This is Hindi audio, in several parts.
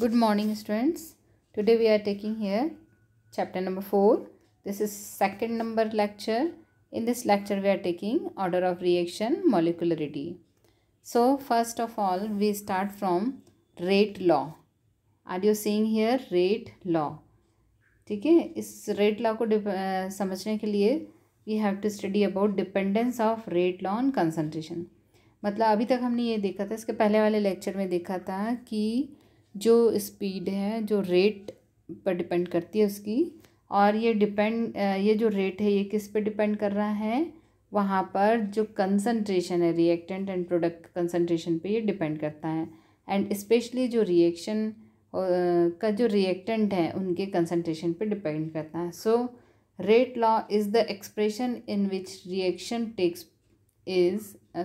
good morning students today we are taking here chapter number 4 this is second number lecture in this lecture we are taking order of reaction molecularity so first of all we start from rate law are you seeing here rate law ठीक है इस रेट लॉ को समझने के लिए we have to study about dependence of rate law on concentration मतलब अभी तक हमने ये देखा था इसके पहले वाले लेक्चर में देखा था कि जो स्पीड है जो रेट पर डिपेंड करती है उसकी और ये डिपेंड ये जो रेट है ये किस पे डिपेंड कर रहा है वहाँ पर जो कंसनट्रेशन है रिएक्टेंट एंड प्रोडक्ट कंसनट्रेशन पे ये डिपेंड करता है एंड स्पेशली जो रिएक्शन का जो रिएक्टेंट है उनके कंसनट्रेशन पे डिपेंड करता है so rate law is the expression in which reaction takes is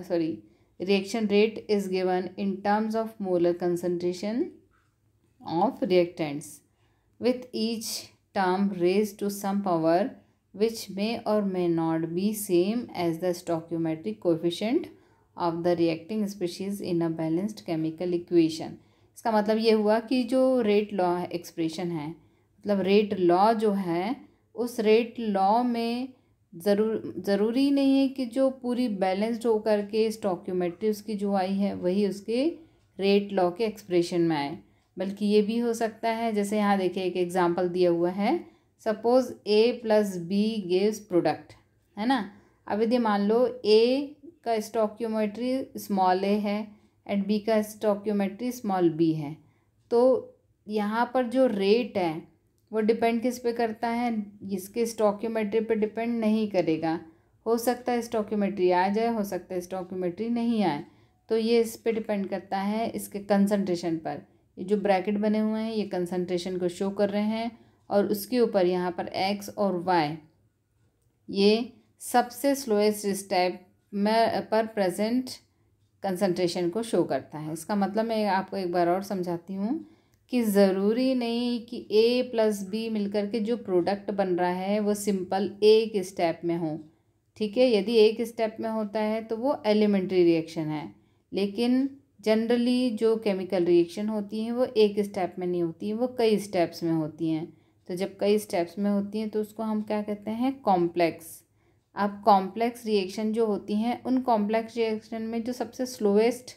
sorry reaction rate is given in terms of molar concentration of reactants with each term raised to some power which may or may not be same as the stoichiometric coefficient of the reacting species in a balanced chemical equation इसका मतलब ये हुआ कि जो रेट लॉ एक्सप्रेशन है मतलब रेट लॉ जो है उस रेट लॉ में ज़रूर ज़रूरी नहीं है कि जो पूरी बैलेंस्ड होकर के स्टॉक्यूमेट्री उसकी जो आई है वही उसके रेट लॉ के एक्सप्रेशन में आए बल्कि ये भी हो सकता है जैसे यहाँ देखिए एक एग्ज़ाम्पल दिया हुआ है suppose A plus B gives product है ना अब यदि मान लो ए का स्टॉक्यूमेट्री स्मॉल ए है एंड बी का स्टॉक्यूमेट्री स्मॉल बी है तो यहाँ पर जो रेट है वो डिपेंड किस पे करता है इसके स्टॉक्यूमेट्री पे डिपेंड नहीं करेगा हो सकता है स्टॉक्यूमेट्री आ जाए हो सकता है स्टॉक्यूमेट्री नहीं आए तो ये इस पर डिपेंड करता है इसके कंसनट्रेशन पर ये जो ब्रैकेट बने हुए हैं ये कंसनट्रेशन को शो कर रहे हैं और उसके ऊपर यहाँ पर एक्स और वाई ये सबसे स्लोएस्ट इस टाइप में पर प्रेजेंट कंसंट्रेशन को शो करता है इसका मतलब मैं आपको एक बार और समझाती हूँ कि ज़रूरी नहीं कि ए प्लस बी मिलकर के जो प्रोडक्ट बन रहा है वो सिंपल एक स्टेप में हो ठीक है यदि एक स्टेप में होता है तो वो एलिमेंट्री रिएक्शन है लेकिन जनरली जो केमिकल रिएक्शन होती हैं वो एक स्टेप में नहीं होती वो कई स्टेप्स में होती हैं तो जब कई स्टेप्स में होती हैं तो उसको हम क्या कहते हैं कॉम्प्लेक्स अब कॉम्प्लेक्स रिएक्शन जो होती हैं उन कॉम्प्लेक्स रिएक्शन में जो सबसे स्लोएस्ट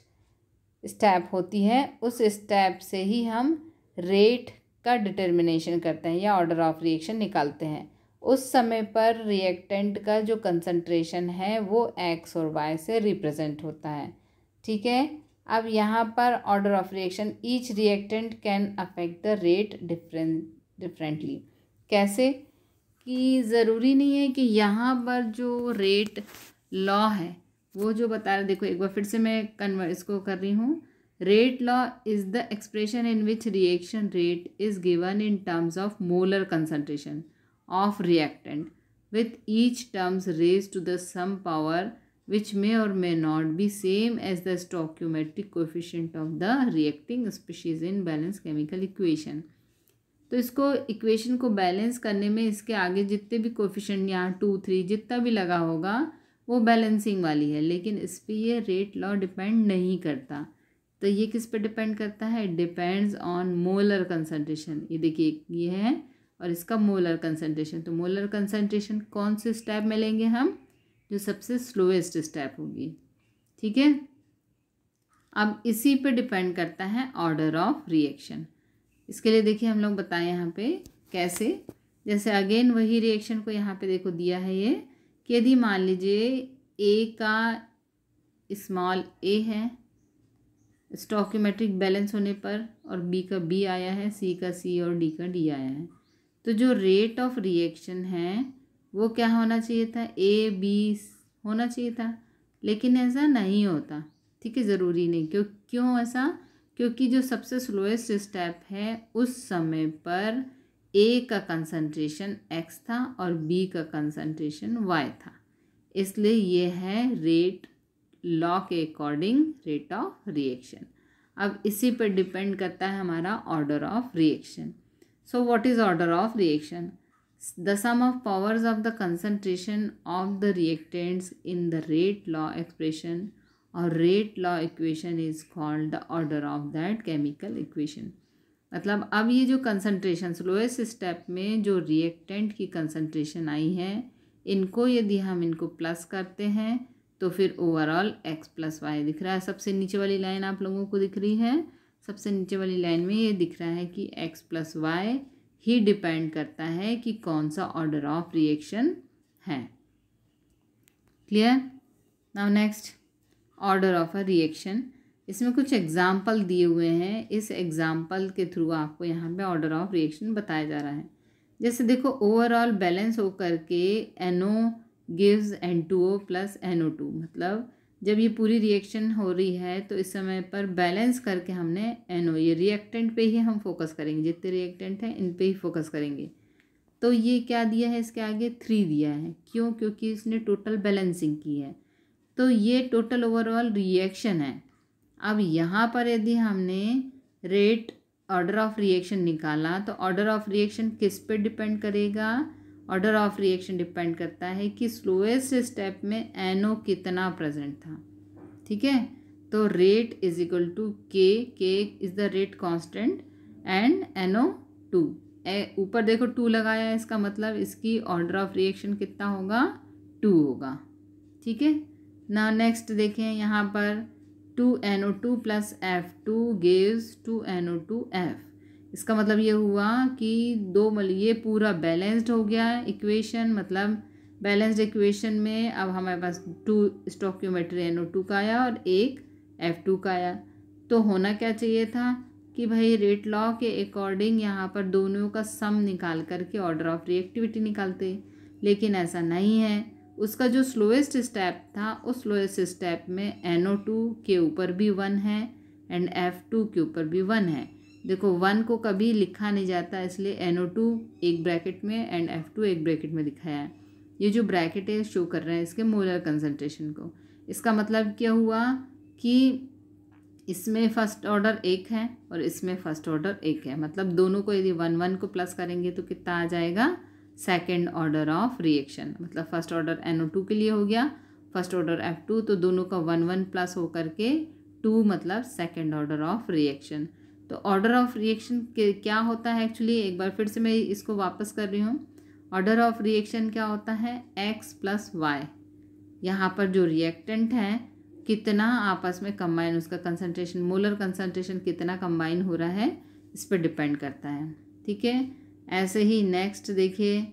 स्टेप होती है उस स्टेप से ही हम रेट का डिटर्मिनेशन करते हैं या ऑर्डर ऑफ रिएक्शन निकालते हैं उस समय पर रिएक्टेंट का जो कंसंट्रेशन है वो एक्स और वाई से रिप्रेजेंट होता है ठीक है अब यहाँ पर order of reaction each reactant can affect the rate different differently कैसे कि ज़रूरी नहीं है कि यहाँ पर जो रेट लॉ है वो जो बता रहे देखो एक बार फिर से मैं कन्वर्ट इसको कर रही हूँ rate law is the expression in which reaction rate is given in terms of molar concentration of reactant with each terms raise to the some power which may or may not be same as the stoichiometric coefficient of the reacting species in balance chemical equation तो इसको इक्वेशन को बैलेंस करने में इसके आगे जितने भी कोफिशेंट यहाँ टू थ्री जितना भी लगा होगा वो बैलेंसिंग वाली है लेकिन इस पर ये रेट लॉ डिपेंड नहीं करता तो ये किस पे डिपेंड करता है डिपेंड्स ऑन मोलर कंसनट्रेशन ये देखिए ये है और इसका मोलर कंसनट्रेशन तो मोलर कंसनट्रेशन कौन से स्टेप में लेंगे हम जो सबसे स्लोएस्ट स्टेप होगी ठीक है अब इसी पे डिपेंड करता है ऑर्डर ऑफ रिएक्शन इसके लिए देखिए हम लोग बताएं यहाँ पे कैसे जैसे अगेन वही रिएक्शन को यहाँ पे देखो दिया है ये कि यदि मान लीजिए ए का स्मॉल ए है स्टॉक्यूमेट्रिक बैलेंस होने पर और बी का बी आया है सी का सी और डी का डी आया है तो जो रेट ऑफ रिएक्शन है वो क्या होना चाहिए था ए बी होना चाहिए था लेकिन ऐसा नहीं होता ठीक है ज़रूरी नहीं क्यों क्यों ऐसा क्योंकि जो सबसे स्लोएस्ट स्टेप है उस समय पर ए का कंसंट्रेशन एक्स था और बी का कंसंट्रेशन वाई था इसलिए ये है रेट लॉ के अकॉर्डिंग रेट ऑफ रिएक्शन अब इसी पर डिपेंड करता है हमारा order of reaction so what is order of reaction the sum of powers of the concentration of the reactants in the rate law expression or rate law equation is called the order of that chemical equation मतलब अब ये जो कंसनट्रेशन स्लोएस्ट स्टेप में जो रिएक्टेंट की कंसनट्रेशन आई है इनको यदि हम इनको प्लस करते हैं तो फिर ओवरऑल एक्स प्लस वाई दिख रहा है सबसे नीचे वाली लाइन आप लोगों को दिख रही है सबसे नीचे वाली लाइन में ये दिख रहा है कि एक्स प्लस वाई ही डिपेंड करता है कि कौन सा ऑर्डर ऑफ रिएक्शन है clear now next order of a reaction इसमें कुछ एग्जाम्पल दिए हुए हैं इस एग्जाम्पल के थ्रू आपको यहाँ पे ऑर्डर ऑफ रिएक्शन बताया जा रहा है जैसे देखो ओवरऑल बैलेंस हो करके N O gives N two O plus N O two मतलब जब ये पूरी रिएक्शन हो रही है तो इस समय पर बैलेंस करके हमने एन ये रिएक्टेंट पे ही हम फोकस करेंगे जितने रिएक्टेंट हैं इन पे ही फोकस करेंगे तो ये क्या दिया है इसके आगे थ्री दिया है क्यों क्योंकि इसने टोटल बैलेंसिंग की है तो ये टोटल ओवरऑल रिएक्शन है अब यहाँ पर यदि हमने रेट ऑर्डर ऑफ रिएक्शन निकाला तो ऑर्डर ऑफ रिएक्शन किस पर डिपेंड करेगा ऑर्डर ऑफ रिएक्शन डिपेंड करता है कि स्लोएस्ट स्टेप में एनओ कितना प्रेजेंट था ठीक है तो rate is equal to K K is the rate constant and NO two ऊपर देखो टू लगाया है इसका मतलब इसकी ऑर्डर ऑफ रिएक्शन कितना होगा टू होगा ठीक है ना नेक्स्ट देखें यहाँ पर two N O two plus F two gives two N O two F इसका मतलब ये हुआ कि दो मल ये पूरा बैलेंस्ड हो गया इक्वेशन मतलब बैलेंस्ड इक्वेशन में अब हमारे पास two stoichiometry N O two का आया और एक एफ टू का आया तो होना क्या चाहिए था कि भाई रेट लॉ के अकॉर्डिंग यहाँ पर दोनों का सम निकाल करके ऑर्डर ऑफ रिएक्टिविटी निकालते लेकिन ऐसा नहीं है उसका जो स्लोएस्ट स्टेप था उस स्लोएस्ट स्टेप में एन ओ टू के ऊपर भी वन है एंड एफ़ टू के ऊपर भी वन है देखो वन को कभी लिखा नहीं जाता इसलिए एन ओ टू एक ब्रैकेट में एंड एफ टू एक ब्रैकेट में दिखाया है ये जो ब्रैकेट है शो कर रहे हैं इसके मोलर कंसनट्रेशन को इसका मतलब क्या हुआ कि इसमें फर्स्ट ऑर्डर एक है और इसमें फर्स्ट ऑर्डर एक है मतलब दोनों को यदि वन वन को प्लस करेंगे तो कितना आ जाएगा सेकेंड ऑर्डर ऑफ रिएक्शन मतलब first order N O two के लिए हो गया फर्स्ट ऑर्डर एफ टू तो दोनों का वन वन प्लस होकर के टू मतलब सेकेंड ऑर्डर ऑफ रिएक्शन तो ऑर्डर ऑफ रिएक्शन क्या होता है एक्चुअली एक बार फिर से मैं इसको वापस कर रही हूँ ऑर्डर ऑफ रिएक्शन क्या होता है एक्स प्लस वाई यहाँ पर जो रिएक्टेंट है कितना आपस में कंबाइन उसका कंसनट्रेशन मोलर कंसनट्रेशन कितना कंबाइन हो रहा है इस पर डिपेंड करता है ठीक है ऐसे ही नेक्स्ट देखिए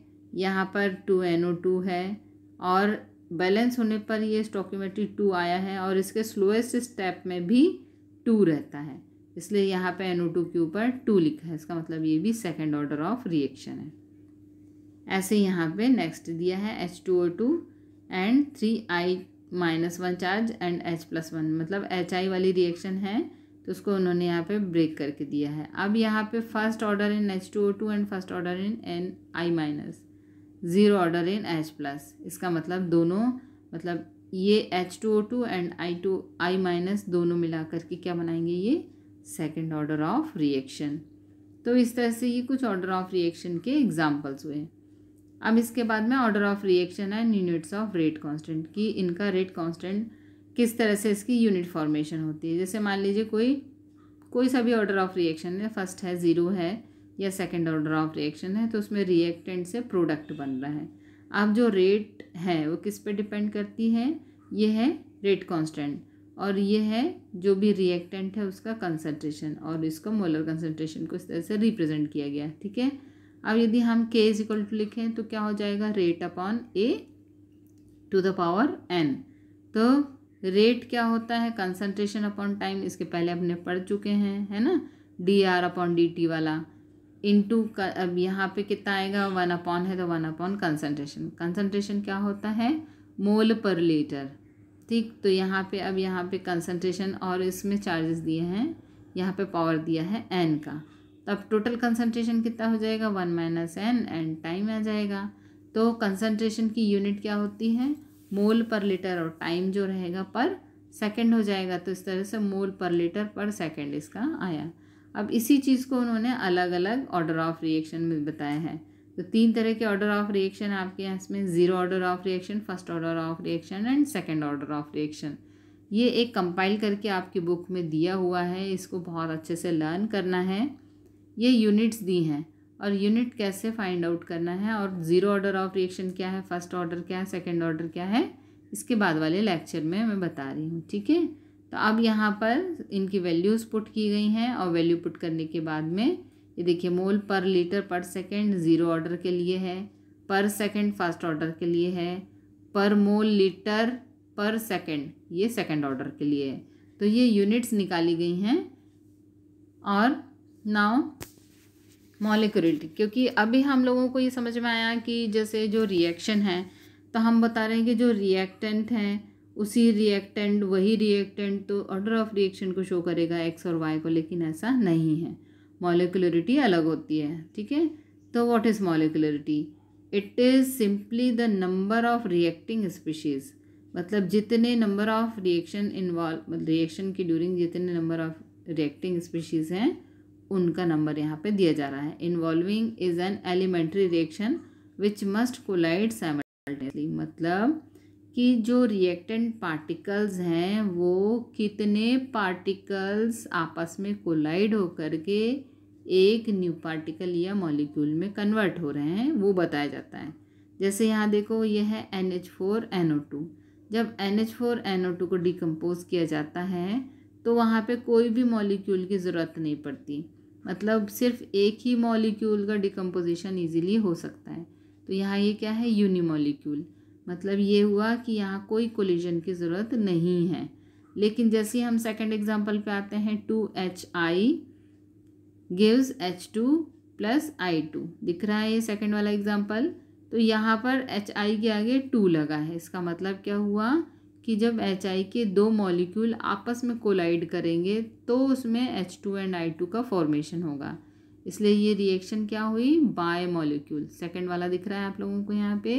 यहाँ पर टू एन ओ टू है और बैलेंस होने पर ये स्टोक्यूमेट्री टू आया है और इसके स्लोएस्ट स्टेप में भी टू रहता है इसलिए यहाँ पे एन के ऊपर टू लिखा है इसका मतलब ये भी सेकेंड ऑर्डर ऑफ रिएक्शन है ऐसे यहाँ पे नेक्स्ट दिया है H two O two and three I minus one charge and H plus one मतलब एच आई वाली रिएक्शन है तो उसको उन्होंने यहाँ पे ब्रेक करके दिया है अब यहाँ पे first order in H two O two and first order in N I minus zero order in H plus इसका मतलब दोनों मतलब ये H two O two and I two I minus दोनों मिला करके क्या बनाएंगे ये सेकेंड ऑर्डर ऑफ रिएक्शन तो इस तरह से ये कुछ ऑर्डर ऑफ रिएक्शन के एग्जाम्पल्स हुए अब इसके बाद में order of reaction and units of rate constant कि इनका रेट कांस्टेंट किस तरह से इसकी यूनिट फॉर्मेशन होती है जैसे मान लीजिए कोई कोई सा भी ऑर्डर ऑफ रिएक्शन है फर्स्ट है ज़ीरो है या सेकेंड ऑर्डर ऑफ रिएक्शन है तो उसमें रिएक्टेंट से प्रोडक्ट बन रहा है अब जो रेट है वो किस पे डिपेंड करती है ये है रेट कांस्टेंट और ये है जो भी रिएक्टेंट है उसका कंसनट्रेशन और इसको मोलर कंसनट्रेशन को इस तरह से रिप्रेजेंट किया गया ठीक है अब यदि हम के इज इक्वल टू लिखें तो क्या हो जाएगा rate upon A to the power N तो रेट क्या होता है कंसनट्रेशन अपॉन टाइम इसके पहले अपने पढ़ चुके हैं है ना D R upon D T वाला इन टू अब यहाँ पे कितना आएगा वन अपॉन है तो वन अपॉन कंसनट्रेशन कंसनट्रेशन क्या होता है मोल पर लीटर ठीक तो यहाँ पे अब यहाँ पे कंसनट्रेशन और इसमें चार्जेस दिए हैं यहाँ पे पावर दिया है एन का तो अब टोटल कंसनट्रेशन कितना हो जाएगा one minus N N time आ जाएगा तो कंसनट्रेशन की यूनिट क्या होती है मोल पर लीटर और टाइम जो रहेगा पर सेकेंड हो जाएगा तो इस तरह से मोल पर लीटर पर सेकेंड इसका आया अब इसी चीज़ को उन्होंने अलग अलग ऑर्डर ऑफ रिएक्शन में बताया है तो तीन तरह के ऑर्डर ऑफ रिएक्शन आपके यहाँ इसमें zero order of reaction first order of reaction and second order of reaction ये एक कंपाइल करके आपकी बुक में दिया हुआ है इसको बहुत अच्छे से लर्न करना है ये यूनिट्स दी हैं और यूनिट कैसे फाइंड आउट करना है और ज़ीरो ऑर्डर ऑफ रिएक्शन क्या है फर्स्ट ऑर्डर क्या है सेकेंड ऑर्डर क्या है इसके बाद वाले लेक्चर में मैं बता रही हूँ ठीक है तो अब यहाँ पर इनकी वैल्यूज़ पुट की गई हैं और वैल्यू पुट करने के बाद में ये देखिए मोल पर लीटर पर सेकेंड ज़ीरो ऑर्डर के लिए है पर सेकेंड फर्स्ट ऑर्डर के लिए है पर मोल लीटर पर सेकेंड ये सेकेंड ऑर्डर के लिए है तो ये यूनिट्स निकाली गई हैं और नाउ मॉलिक्यूलिटी क्योंकि अभी हम लोगों को ये समझ में आया कि जैसे जो रिएक्शन है तो हम बता रहे हैं कि जो रिएक्टेंट हैं उसी रिएक्टेंट वही रिएक्टेंट तो ऑर्डर ऑफ रिएक्शन को शो करेगा एक्स और वाई को लेकिन ऐसा नहीं है मॉलिकुलरिटी अलग होती है ठीक है तो what is molecularity it is simply the number of reacting species मतलब जितने नंबर ऑफ रिएक्शन इन्वॉल्व मतलब रिएक्शन की ड्यूरिंग जितने नंबर ऑफ रिएक्टिंग स्पीशीज़ हैं उनका नंबर यहाँ पे दिया जा रहा है involving is an elementary reaction which must collide simultaneously मतलब कि जो रिएक्टेंट पार्टिकल्स हैं वो कितने पार्टिकल्स आपस में कोलाइड होकर के एक न्यू पार्टिकल या मॉलिक्यूल में कन्वर्ट हो रहे हैं वो बताया जाता है जैसे यहाँ देखो ये है N H four N O two जब N H four N O two को डिकम्पोज किया जाता है तो वहाँ पे कोई भी मॉलिक्यूल की ज़रूरत नहीं पड़ती मतलब सिर्फ एक ही मॉलिक्यूल का डिकम्पोजिशन ईजिली हो सकता है तो यहाँ ये क्या है यूनिमोलिक्यूल मतलब ये हुआ कि यहाँ कोई कोलिजन की ज़रूरत नहीं है लेकिन जैसे हम सेकंड एग्जांपल पे आते हैं two H I gives H two plus I two दिख रहा है ये सेकंड वाला एग्जांपल तो यहाँ पर एच आई के आगे टू लगा है इसका मतलब क्या हुआ कि जब एच आई के दो मॉलिक्यूल आपस में कोलाइड करेंगे तो उसमें H two and I two का फॉर्मेशन होगा इसलिए ये रिएक्शन क्या हुई बाय मॉलिक्यूल सेकेंड वाला दिख रहा है आप लोगों को यहाँ पे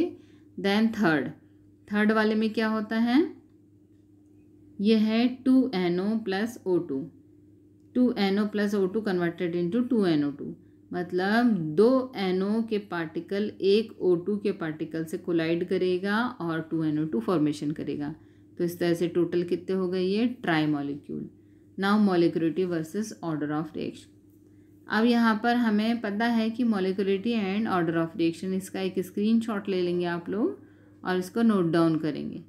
देन थर्ड थर्ड वाले में क्या होता है ये है two N O plus O two two N O plus O two converted into two N O two मतलब दो एन ओ के पार्टिकल एक ओ टू के पार्टिकल से कोलाइड करेगा और two N O two formation करेगा तो इस तरह से टोटल कितने हो गए ये tri molecule now molecularity versus order of reaction अब यहाँ पर हमें पता है कि molecularity and order of reaction इसका एक स्क्रीनशॉट ले लेंगे आप लोग और इसको नोट डाउन करेंगे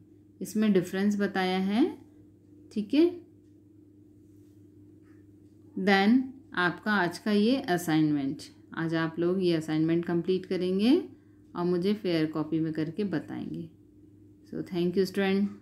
इसमें डिफरेंस बताया है ठीक है देन आपका आज का ये असाइनमेंट आज आप लोग ये असाइनमेंट कंप्लीट करेंगे और मुझे फेयर कॉपी में करके बताएंगे सो थैंक यू स्टूडेंट